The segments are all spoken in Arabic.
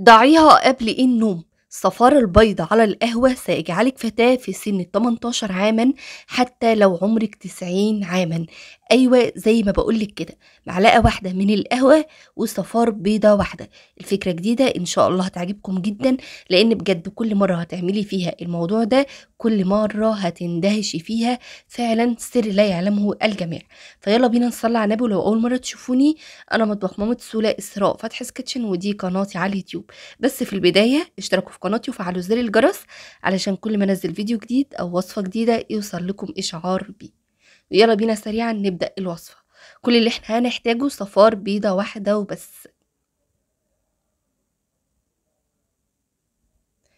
ضعيها قبل إيه النوم صفار البيض على القهوة سيجعلك فتاة في سن 18 عاما حتى لو عمرك 90 عاما ايوه زي ما بقولك كده معلقه واحده من القهوه وصفار بيضه واحده الفكره جديده ان شاء الله هتعجبكم جدا لان بجد كل مره هتعملي فيها الموضوع ده كل مره هتندهشي فيها فعلا سر لا يعلمه الجميع فيلا بينا نصلي على النبي ولو اول مره تشوفوني انا مطبخ مامة سولا اسراء فتح سكتشن ودي قناتي على اليوتيوب بس في البدايه اشتركوا في قناتي وفعلوا زر الجرس علشان كل ما انزل فيديو جديد او وصفه جديده يوصل لكم اشعار بيه يلا بينا سريعا نبدأ الوصفة كل اللي احنا هنحتاجه صفار بيضة واحدة وبس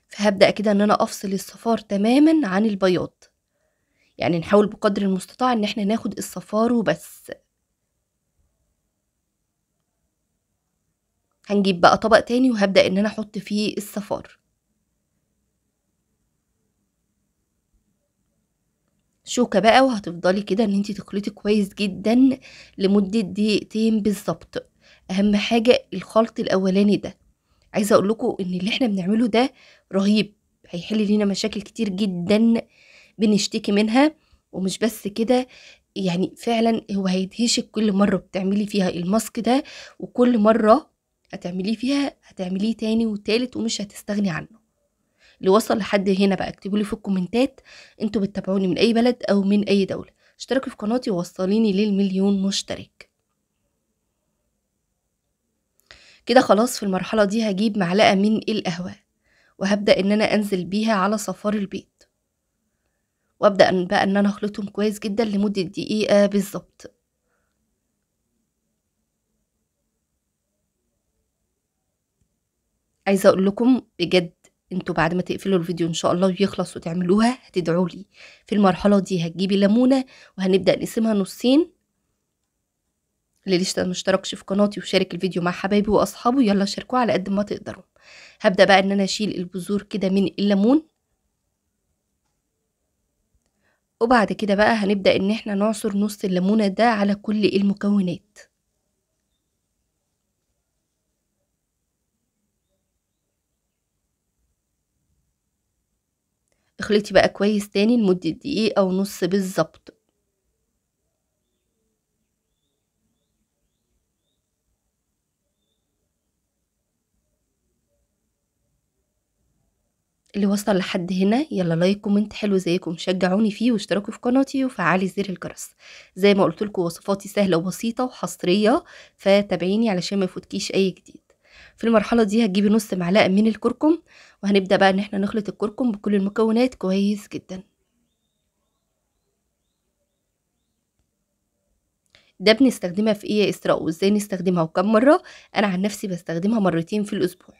فهبدأ كده ان انا افصل الصفار تماما عن البياض يعني نحاول بقدر المستطاع ان احنا ناخد الصفار وبس هنجيب بقى طبق تاني وهبدأ ان انا احط فيه الصفار شوكة بقى وهتفضلي كده ان انتي تخلطي كويس جدا لمدة دقيقتين بالظبط اهم حاجة الخلط الاولاني ده عايزة اقول لكم ان اللي احنا بنعمله ده رهيب هيحل لينا مشاكل كتير جدا بنشتكي منها ومش بس كده يعني فعلا هو هيدهشك كل مرة بتعملي فيها الماسك ده وكل مرة هتعمليه فيها هتعمليه تاني وتالت ومش هتستغني عنه اللي وصل لحد هنا بقى اكتبوا لي في الكومنتات انتوا بتتابعوني من اي بلد او من اي دوله اشتركوا في قناتي ووصليني للمليون مشترك كده خلاص في المرحله دي هجيب معلقه من القهوه وهبدا ان انا انزل بيها على صفار البيض وابدا بقى ان انا اخلطهم كويس جدا لمده دقيقه بالظبط عايزه اقول لكم بجد انتوا بعد ما تقفلوا الفيديو ان شاء الله ويخلص وتعملوها هتدعوا لي في المرحله دي هتجيبي ليمونه وهنبدا نقسمها نصين اللي لسه ما اشتركش في قناتي وشارك الفيديو مع حبايبي واصحابه يلا شاركوه على قد ما تقدروا هبدا بقى ان انا اشيل البذور كده من الليمون وبعد كده بقى هنبدا ان احنا نعصر نص الليمونه ده على كل المكونات اخلطي بقى كويس تاني لمدة دقيقة ونص بالظبط اللي وصل لحد هنا يلا لايك كومنت حلو زيكم شجعوني فيه واشتركوا في قناتي وفعلي زر الجرس زي ما قلت لكم وصفاتي سهله وبسيطه وحصريه فتابعيني علشان ما يفوتكيش اي جديد في المرحله دي هتجيبي نص معلقه من الكركم وهنبدا بقى ان احنا نخلط الكركم بكل المكونات كويس جدا ده بنستخدمها في ايه يا اسراء وازاي نستخدمها وكم مره انا عن نفسي بستخدمها مرتين في الاسبوع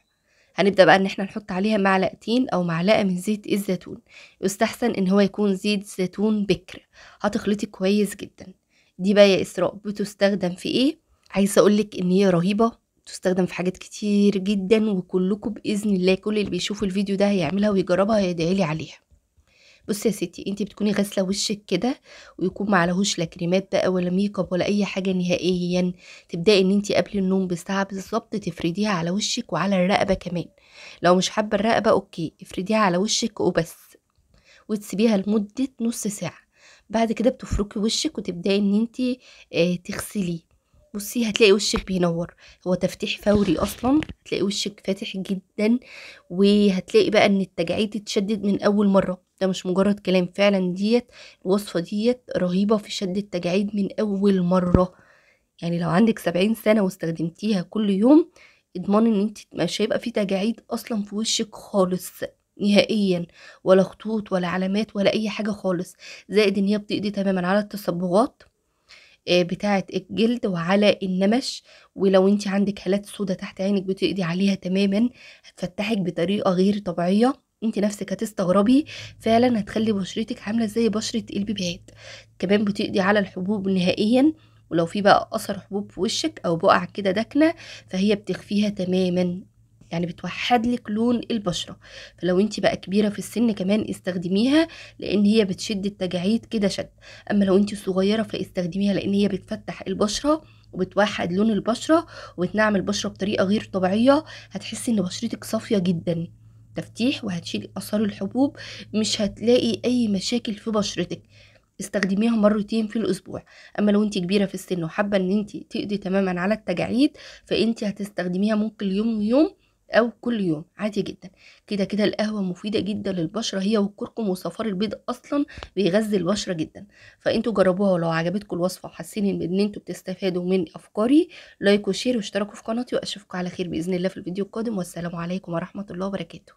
هنبدا بقى ان احنا نحط عليها معلقتين او معلقه من زيت الزيتون يستحسن ان هو يكون زيت زيتون بكر هتخلطي كويس جدا دي بقى يا اسراء بتستخدم في ايه عايزه اقولك ان هي رهيبه تستخدم في حاجات كتير جدا وكلكم باذن الله كل اللي بيشوف الفيديو ده هيعملها ويجربها هيدعيلي عليها بصي يا ستي انت بتكوني غاسله وشك كده ويكون معلهوش لا كريمات بقى ولا ميك اب ولا اي حاجه نهائيا تبداي ان انت قبل النوم بساعه بالظبط تفرديها على وشك وعلى الرقبه كمان لو مش حابه الرقبه اوكي افرديها على وشك وبس وتسيبيها لمده نص ساعه بعد كده بتفركي وشك وتبداي ان انت اه تغسليه بصي هتلاقي وشك بينور هو تفتيح فوري اصلا هتلاقي وشك فاتح جدا وهتلاقي بقى ان التجاعيد اتشدد من اول مره ده مش مجرد كلام فعلا ديت الوصفه ديت رهيبه في شد التجاعيد من اول مره يعني لو عندك سبعين سنه واستخدمتيها كل يوم اضمن ان انت مش هيبقى في تجاعيد اصلا في وشك خالص نهائيا ولا خطوط ولا علامات ولا اي حاجه خالص زائد ان هي بتقضي تماما على التصبغات آه، بتاعة الجلد وعلى النمش ولو انت عندك هالات سودة تحت عينك بتقضي عليها تماما هتفتحك بطريقة غير طبيعية انت نفسك هتستغربي فعلا هتخلي بشرتك عاملة زي بشرة البيبيهات كمان بتقضي على الحبوب نهائيا ولو في بقى اثر حبوب في وشك او بقع كده داكنه فهي بتخفيها تماما يعني بتوحد لك لون البشره فلو انت بقى كبيره في السن كمان استخدميها لان هي بتشد التجاعيد كده شد اما لو انت صغيره فاستخدميها لان هي بتفتح البشره وبتوحد لون البشره وبتنعم البشره بطريقه غير طبيعيه هتحسي ان بشرتك صافيه جدا تفتيح وهتشيل اثار الحبوب مش هتلاقي اي مشاكل في بشرتك استخدميها مرتين في الاسبوع اما لو انت كبيره في السن وحابه ان انت تقضي تماما على التجاعيد فانت هتستخدميها ممكن يوم ويوم او كل يوم عادي جدا كده كده القهوه مفيده جدا للبشره هي والكركم وصفار البيض اصلا بيغذي البشره جدا فانتوا جربوها ولو عجبتكم الوصفه وحاسين ان انتوا بتستفادوا من افكاري لايك وشير واشتركوا في قناتي واشوفكم على خير باذن الله في الفيديو القادم والسلام عليكم ورحمه الله وبركاته